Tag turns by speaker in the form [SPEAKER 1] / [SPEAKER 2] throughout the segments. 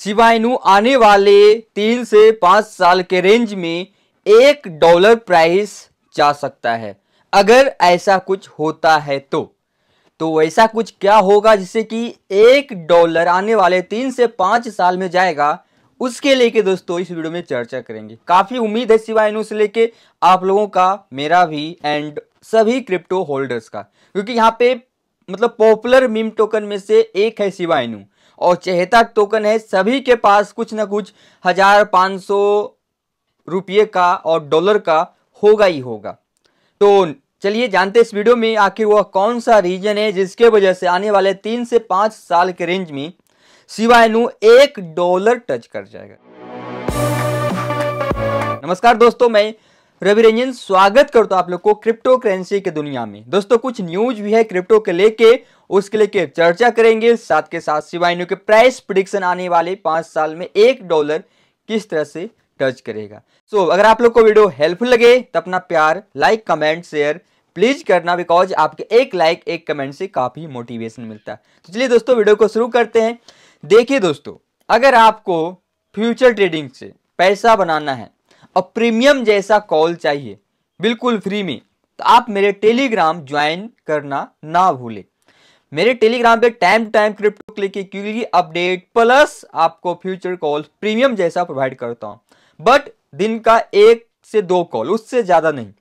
[SPEAKER 1] सिवायनु आने वाले तीन से पाँच साल के रेंज में एक डॉलर प्राइस जा सकता है अगर ऐसा कुछ होता है तो तो ऐसा कुछ क्या होगा जिससे कि एक डॉलर आने वाले तीन से पाँच साल में जाएगा उसके लेके दोस्तों इस वीडियो में चर्चा करेंगे काफ़ी उम्मीद है सिवायनु से लेके आप लोगों का मेरा भी एंड सभी क्रिप्टो होल्डर्स का क्योंकि यहाँ पे मतलब पॉपुलर मीम टोकन में से एक है सिवायनु और चहेता टोकन है सभी के पास कुछ ना कुछ हज़ार पाँच सौ रुपये का और डॉलर का होगा ही होगा तो चलिए जानते इस वीडियो में आखिर वह कौन सा रीजन है जिसके वजह से आने वाले तीन से पाँच साल के रेंज में सिवाय नू एक डॉलर टच कर जाएगा नमस्कार दोस्तों मैं रवि रंजन स्वागत करता हूँ आप लोग को क्रिप्टो करेंसी के दुनिया में दोस्तों कुछ न्यूज भी है क्रिप्टो के लेके उसके लेके चर्चा करेंगे साथ के साथ सिवाइनो के प्राइस प्रिडिक्शन आने वाले पांच साल में एक डॉलर किस तरह से टच करेगा सो so, अगर आप लोग को वीडियो हेल्पफुल लगे तो अपना प्यार लाइक कमेंट शेयर प्लीज करना बिकॉज आपके एक लाइक एक कमेंट से काफ़ी मोटिवेशन मिलता है तो चलिए दोस्तों वीडियो को शुरू करते हैं देखिए दोस्तों अगर आपको फ्यूचर ट्रेडिंग से पैसा बनाना है और प्रीमियम जैसा कॉल चाहिए बिल्कुल फ्री में तो आप मेरे टेलीग्राम ज्वाइन करना ना भूलें मेरे टेलीग्राम पे time to time crypto click की अपडेट प्लस आपको फ्यूचर कॉल प्रीमियम जैसा प्रोवाइड करता हूँ बट दिन का एक से दो कॉल उससे ज़्यादा नहीं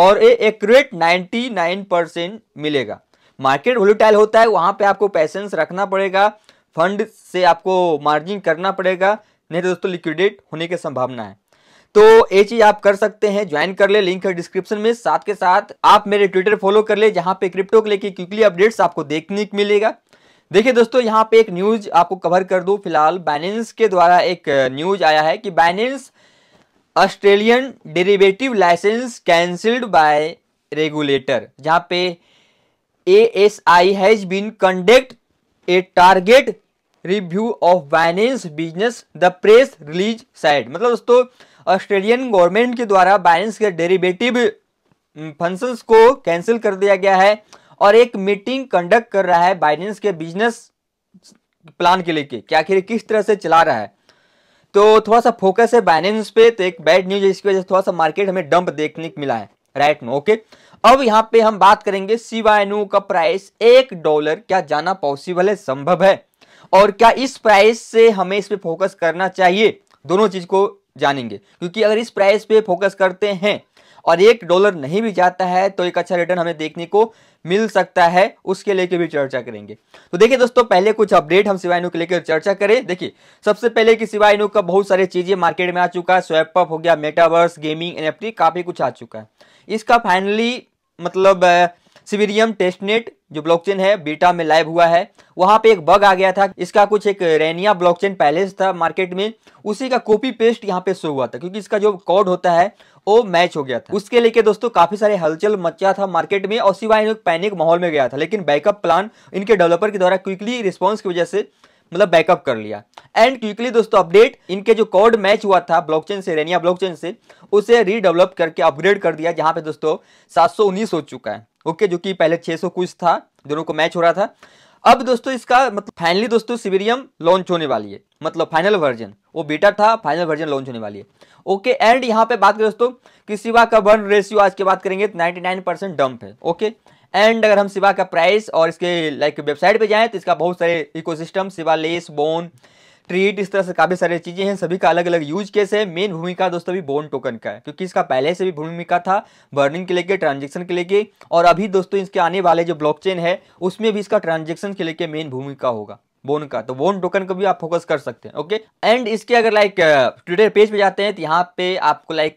[SPEAKER 1] और ये एक्यूरेट 99 परसेंट मिलेगा मार्केट वोलिटाइल होता है वहाँ पे आपको पैसेंस रखना पड़ेगा फंड से आपको मार्जिन करना पड़ेगा नहीं तो दोस्तों लिक्विडेट होने की संभावना है तो ये चीज आप कर सकते हैं ज्वाइन कर ले लिंक है डिस्क्रिप्शन में साथ के साथ आप मेरे ट्विटर फॉलो कर ले जहां पे क्रिप्टो को लेके क्विकली अपडेट्स आपको देखने को मिलेगा देखिए दोस्तों यहां पे एक न्यूज आपको कवर कर दूँ फिलहाल बाइनेंस के द्वारा एक न्यूज आया है कि Binance Australian derivative licence cancelled by regulator जहां पे A S I has been conduct a target review of Binance business the press release side मतलब दोस्तों ऑस्ट्रेलियन गवर्नमेंट के द्वारा बैलेंस के डेरिवेटिव फंक्शंस को कैंसिल कर दिया गया है और एक मीटिंग कंडक्ट कर रहा है बाइडेंस के बिजनेस प्लान के लेके क्या आखिर किस तरह से चला रहा है तो थोड़ा सा फोकस है बाइडेंस पे तो एक बैड न्यूज है इसकी वजह से थोड़ा सा मार्केट हमें डंप देखने को मिला है राइट में ओके अब यहाँ पे हम बात करेंगे सीवायनू का प्राइस एक डॉलर क्या जाना पॉसिबल है संभव है और क्या इस प्राइस से हमें इस पर फोकस करना चाहिए दोनों चीज को जानेंगे क्योंकि अगर इस प्राइस पे फोकस करते हैं और एक डॉलर नहीं भी जाता है तो एक अच्छा रिटर्न हमें देखने को मिल सकता है उसके लेके भी चर्चा करेंगे तो देखिए दोस्तों पहले कुछ अपडेट हम सिवाइनो के लेकर चर्चा करें देखिए सबसे पहले कि सिवाइनो का बहुत सारी चीजें मार्केट में आ चुका है स्वेपअप हो गया मेटावर्स गेमिंग एन काफी कुछ आ चुका है इसका फाइनली मतलब सिविरियम टेस्टनेट जो ब्लॉकचेन है बीटा में लाइव हुआ है वहां पे एक बग आ गया था इसका कुछ एक रेनिया ब्लॉकचेन पहले था मार्केट में उसी का कॉपी पेस्ट यहाँ पे शो हुआ था क्योंकि इसका जो कोड होता है वो मैच हो गया था उसके लेके दोस्तों काफी सारे हलचल मचा था मार्केट में और सिवाय पैनिक माहौल में गया था लेकिन बैकअप प्लान इनके डेवलपर के द्वारा क्विकली रिस्पॉन्स की वजह से मतलब बैकअप कर लिया एंड क्विकली दोस्तों अपडेट इनके जो कोड मैच हुआ था ब्लॉकचेन से रेनिया ब्लॉकचेन से उसे रीडेवलप करके अपग्रेड कर दिया जहां पे दोस्तों 719 हो चुका है ओके okay, जो कि पहले 600 कुछ था दोनों को मैच हो रहा था अब दोस्तों इसका मतलब फाइनली दोस्तों सिविरियम लॉन्च होने वाली है मतलब फाइनल वर्जन वो बेटा था फाइनल वर्जन लॉन्च होने वाली है ओके एंड यहाँ पे बात करें दोस्तों कि सिवा का बर्न रेशियो आज के बात करेंगे तो 99 परसेंट डंप है ओके एंड अगर हम सिवा का प्राइस और इसके लाइक वेबसाइट पे जाएं तो इसका बहुत सारे इकोसिस्टम सिवा लेस बोन ट्रीट इस तरह से काफ़ी सारी चीज़ें हैं सभी का अलग अलग यूज केस है मेन भूमिका दोस्तों अभी बोन टोकन का है क्योंकि इसका पहले से भी भूमिका था बर्निंग के लेके ट्रांजेक्शन के लेके और अभी दोस्तों इसके आने वाले जो ब्लॉक है उसमें भी इसका ट्रांजेक्शन के लेके मेन भूमिका होगा बोन का तो बोन टोकन को भी आप फोकस कर सकते हैं ओके एंड इसके अगर लाइक ट्विटर पेज पे जाते हैं तो यहाँ पे आपको लाइक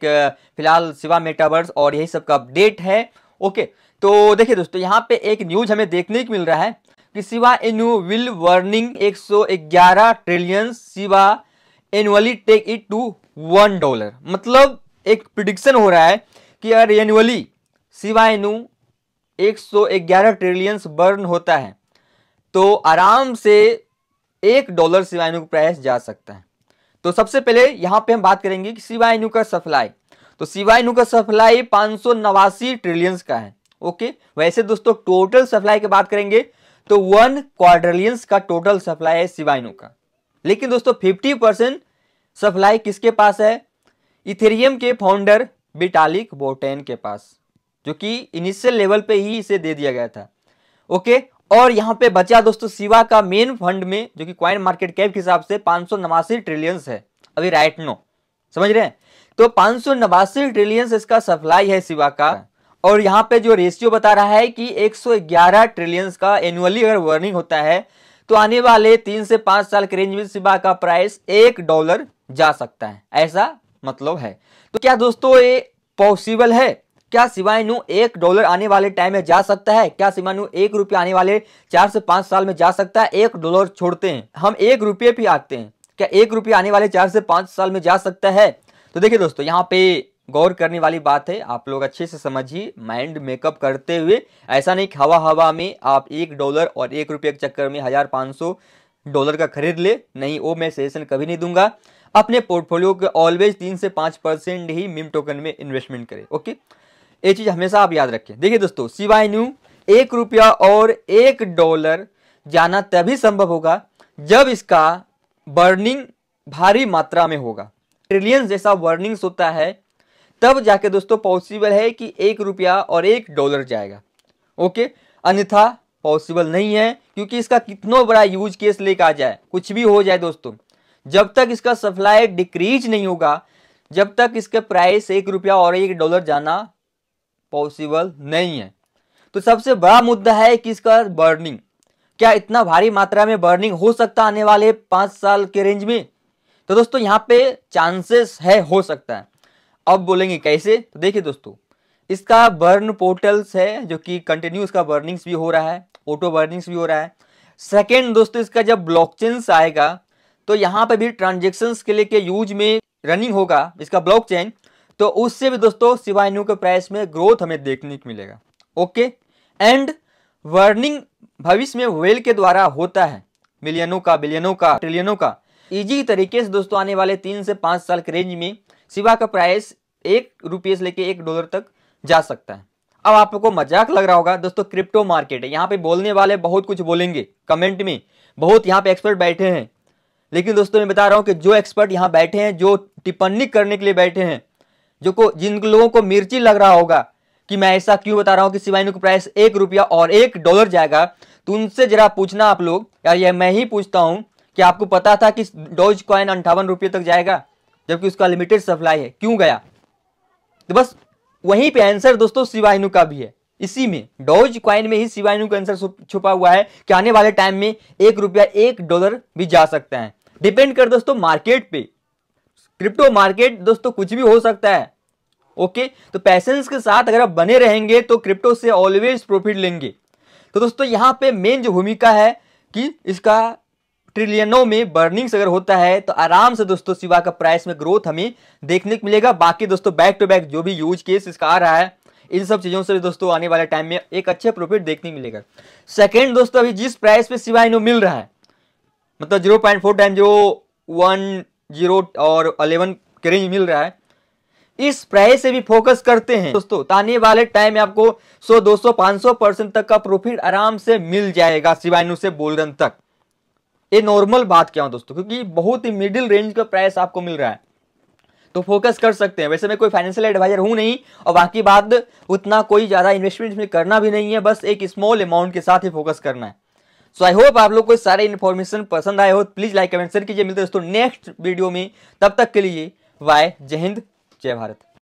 [SPEAKER 1] फिलहाल सिवा मेटावर्स और यही सब का अपडेट है ओके okay. तो देखिए दोस्तों यहाँ पे एक न्यूज हमें देखने को मिल रहा है कि Shiba Inu will burning 111 trillion Shiba annually take it to one dollar मतलब एक प्रिडिक्शन हो रहा है कि अगर annually Shiba Inu 111 trillions burn होता है तो आराम से एक डॉलर शिवायनु एनु प्राइस जा सकता है तो सबसे पहले यहाँ पे हम बात करेंगे कि एनु का सप्लाई तो एनु का सप्लाई पाँच ट्रिलियंस का है ओके वैसे दोस्तों टोटल सप्लाई की बात करेंगे तो वन क्वाड्रिलियंस का टोटल सप्लाई है सिवाइनो का लेकिन दोस्तों फिफ्टी परसेंट सप्लाई किसके पास है इथेरियम के फाउंडर बिटालिक बोटेन के पास जो कि इनिशियल लेवल पे ही इसे दे दिया गया था ओके और यहाँ पे बचा दोस्तों सिवा का मेन फंड में जो कि क्वाइन मार्केट कैप के हिसाब से पांच ट्रिलियंस है अभी राइट नो समझ रहे हैं तो पांच ट्रिलियंस इसका सप्लाई है सिवा का और यहाँ पे जो रेशियो बता रहा है कि 111 ट्रिलियंस का एनुअली अगर वर्निंग होता है तो आने वाले तीन से पांच साल के रेंज में सिबा का प्राइस एक डॉलर जा सकता है ऐसा मतलब है तो क्या दोस्तों ये पॉसिबल है क्या नु एक डॉलर आने वाले टाइम में जा सकता है क्या सिवायनु एक रुपया आने वाले चार से पांच साल में जा सकता है एक डॉलर छोड़ते हैं हम एक रुपये भी आते हैं क्या एक रुपया आने वाले चार से पांच साल में जा सकता है तो देखिए दोस्तों यहाँ पे गौर करने वाली बात है आप लोग अच्छे से समझिए माइंड मेकअप करते हुए ऐसा नहीं हवा हवा में आप एक डॉलर और एक रुपये के चक्कर में हज़ार पाँच सौ डॉलर का खरीद ले नहीं वो मैं सजेशन कभी नहीं दूंगा अपने पोर्टफोलियो के ऑलवेज तीन से पाँच परसेंट ही मिम टोकन में इन्वेस्टमेंट करें ओके ये चीज़ हमेशा आप याद रखें देखिए दोस्तों सिवाय न्यू एक रुपया और एक डॉलर जाना तभी संभव होगा जब इसका बर्निंग भारी मात्रा में होगा ट्रिलियंस जैसा वर्निंग्स होता है तब जाके दोस्तों पॉसिबल है कि एक रुपया और एक डॉलर जाएगा ओके अन्यथा पॉसिबल नहीं है क्योंकि इसका कितना बड़ा यूज केस लेकर आ जाए कुछ भी हो जाए दोस्तों जब तक इसका सप्लाई डिक्रीज नहीं होगा जब तक इसके प्राइस एक रुपया और एक डॉलर जाना पॉसिबल नहीं है तो सबसे बड़ा मुद्दा है कि इसका बर्निंग क्या इतना भारी मात्रा में बर्निंग हो सकता आने वाले पाँच साल के रेंज में तो दोस्तों यहाँ पे चांसेस है हो सकता है अब बोलेंगे कैसे तो देखिए दोस्तों इसका बर्न पोर्टल्स है जो कि कंटिन्यू इसका बर्निंग्स भी हो रहा है ऑटो बर्निंग्स भी हो रहा है सेकेंड दोस्तों इसका जब ब्लॉक आएगा तो यहाँ पर भी ट्रांजेक्शन्स के लेके यूज में रनिंग होगा इसका ब्लॉक तो उससे भी दोस्तों सिवाइनू के प्राइस में ग्रोथ हमें देखने को मिलेगा ओके एंड वर्निंग भविष्य में वेल के द्वारा होता है मिलियनों का बिलियनों का ट्रिलियनों का इजी तरीके से दोस्तों आने वाले तीन से पांच साल के रेंज में सिवा का प्राइस एक रुपये से लेके एक डॉलर तक जा सकता है अब आपको मजाक लग रहा होगा दोस्तों क्रिप्टो मार्केट है यहाँ पे बोलने वाले बहुत कुछ बोलेंगे कमेंट में बहुत यहाँ पे एक्सपर्ट बैठे हैं लेकिन दोस्तों मैं बता रहा हूँ कि जो एक्सपर्ट यहाँ बैठे हैं जो टिप्पणी करने के लिए बैठे हैं जो को जिन लोगों को मिर्ची लग रहा होगा कि मैं ऐसा क्यों बता रहा हूँ कि सिवाइनो का प्राइस एक रुपया और एक डॉलर जाएगा तो उनसे जरा पूछना आप लोग या, या मैं ही पूछता हूँ कि आपको पता था कि डोज कॉइन अंठावन रुपये तक जाएगा जबकि उसका लिमिटेड सप्लाई है क्यों गया तो बस वहीं पे आंसर दोस्तों शिवाइनु का भी है इसी में डोज क्वाइन में ही शिवाइनु का आंसर छुपा हुआ है कि आने वाले टाइम में एक रुपया एक डॉलर भी जा सकता है डिपेंड कर दोस्तों मार्केट पे क्रिप्टो मार्केट दोस्तों कुछ भी हो सकता है ओके तो पैसेंस के साथ अगर आप बने रहेंगे तो क्रिप्टो से ऑलवेज प्रॉफिट लेंगे तो दोस्तों यहाँ पे मेन जो भूमिका है कि इसका ट्रिलियनों में बर्निंग्स अगर होता है तो आराम से दोस्तों सिवा का प्राइस में ग्रोथ हमें देखने को मिलेगा बाकी दोस्तों बैक टू बैक जो भी यूज केस इसका आ रहा है इन सब चीज़ों से दोस्तों आने वाले टाइम में एक अच्छे प्रॉफिट देखने मिलेगा सेकेंड दोस्तों अभी जिस प्राइस पे सिवा इनो मिल रहा है मतलब zero point four time zero one zero और अलेवन के रेंज मिल रहा है इस प्राइस से भी फोकस करते हैं दोस्तों तो आने वाले टाइम में आपको 100, 200, 500 परसेंट तक का प्रॉफिट आराम से मिल जाएगा सिवाइनु से बोलरन तक ये नॉर्मल बात क्या हूँ दोस्तों क्योंकि बहुत ही मिडिल रेंज का प्राइस आपको मिल रहा है तो फोकस कर सकते हैं वैसे मैं कोई फाइनेंशियल एडवाइजर हूं नहीं और बाकी बात उतना कोई ज़्यादा इन्वेस्टमेंट में करना भी नहीं है बस एक स्मॉल अमाउंट के साथ ही फोकस करना है सो आई होप आप लोग को सारे इन्फॉर्मेशन पसंद आए हो प्लीज़ लाइक कमेंट शेयर कीजिए मिलते दोस्तों नेक्स्ट वीडियो में तब तक के लिए बाय जय हिंद जय भारत